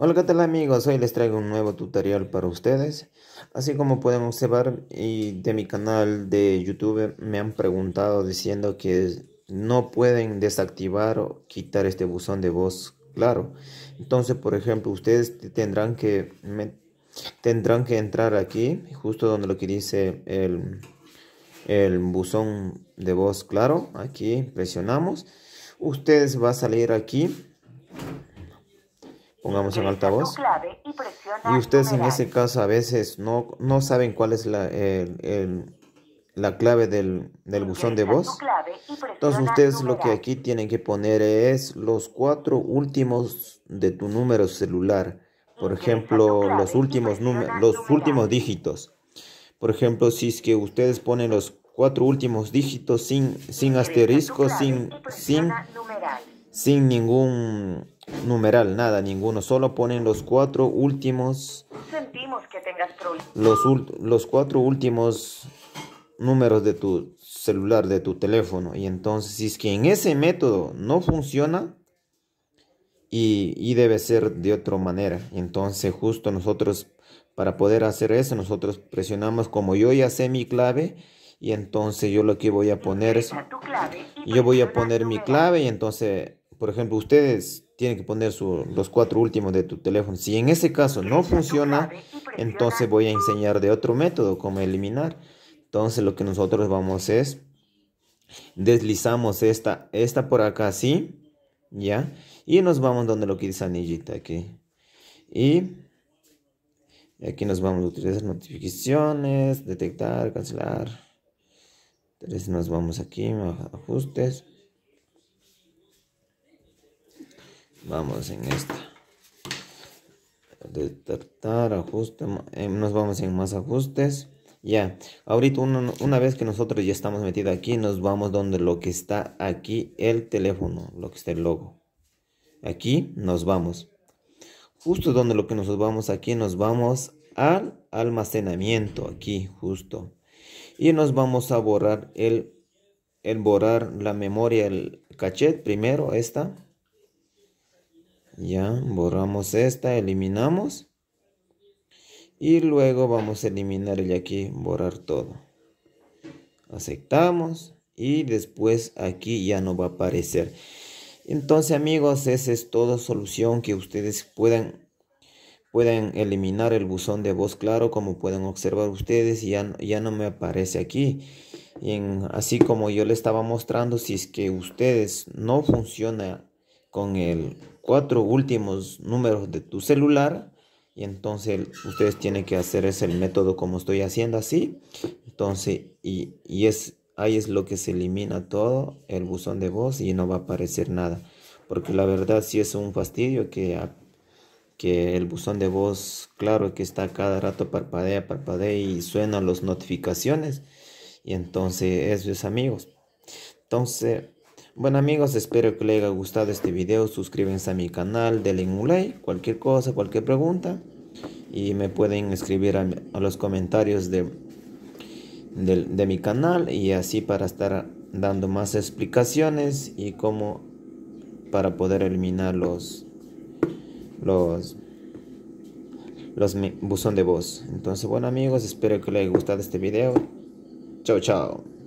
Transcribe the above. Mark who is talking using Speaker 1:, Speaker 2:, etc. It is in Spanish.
Speaker 1: Hola qué tal amigos, hoy les traigo un nuevo tutorial para ustedes Así como pueden observar y de mi canal de YouTube me han preguntado diciendo que no pueden desactivar o quitar este buzón de voz claro Entonces por ejemplo ustedes tendrán que, tendrán que entrar aquí justo donde lo que dice el, el buzón de voz claro Aquí presionamos Ustedes va a salir aquí Pongamos en altavoz. Y, y ustedes en ese caso a veces no, no saben cuál es la, la clave del, buzón de voz. Entonces ustedes lo que aquí tienen que poner es los cuatro últimos de tu número celular. Por ejemplo, los últimos, los últimos dígitos. Por ejemplo, si es que ustedes ponen los cuatro últimos dígitos sin, sin asterisco, sin, sin, sin ningún numeral, nada, ninguno. Solo ponen los cuatro últimos. Sentimos que tengas Los, cuatro últimos números de tu celular, de tu teléfono. Y entonces, si es que en ese método no funciona, y, y, debe ser de otra manera. Entonces justo nosotros, para poder hacer eso, nosotros presionamos como yo ya sé mi clave y entonces yo lo que voy a poner es, yo voy a poner mi clave y entonces por ejemplo, ustedes tienen que poner los cuatro últimos de tu teléfono. Si en ese caso no funciona, entonces voy a enseñar de otro método, cómo eliminar. Entonces lo que nosotros vamos es, deslizamos esta, esta por acá así, ¿ya? Y nos vamos donde lo que dice anillita aquí. Y aquí nos vamos a utilizar notificaciones, detectar, cancelar. Entonces nos vamos aquí, ajustes. Vamos en esta. Detectar, ajuste. Em, nos vamos en más ajustes. Ya, ahorita una, vez que nosotros ya estamos metidos aquí, nos vamos donde lo que está aquí, el teléfono, lo que está el logo. Aquí nos vamos. Justo donde lo que nos vamos aquí, nos vamos al almacenamiento, aquí, justo. Y nos vamos a borrar el, el borrar la memoria, el cachet primero, esta. Ya, borramos esta, eliminamos. Y luego vamos a eliminar el aquí, borrar todo. Aceptamos y después aquí ya no va a aparecer. Entonces amigos, esa es toda solución que ustedes puedan pueden eliminar el buzón de voz claro como pueden observar ustedes ya, ya no me aparece aquí en, así como yo le estaba mostrando si es que ustedes no funciona con el cuatro últimos números de tu celular y entonces ustedes tienen que hacer es el método como estoy haciendo así entonces y, es ahí es lo que se elimina todo el buzón de voz y no va a aparecer nada porque la verdad si es un fastidio que que el buzón de voz claro que está cada rato parpadea parpadea y suenan las notificaciones y entonces eso es amigos entonces bueno amigos, espero que les haya gustado este video. Suscríbanse a mi canal, denle un like, cualquier cosa, cualquier pregunta. Y me pueden escribir a, los comentarios de, mi canal. Y así para estar dando más explicaciones y cómo para poder eliminar los, los, los buzón de voz. Entonces bueno amigos, espero que les haya gustado este video. Chao, chao.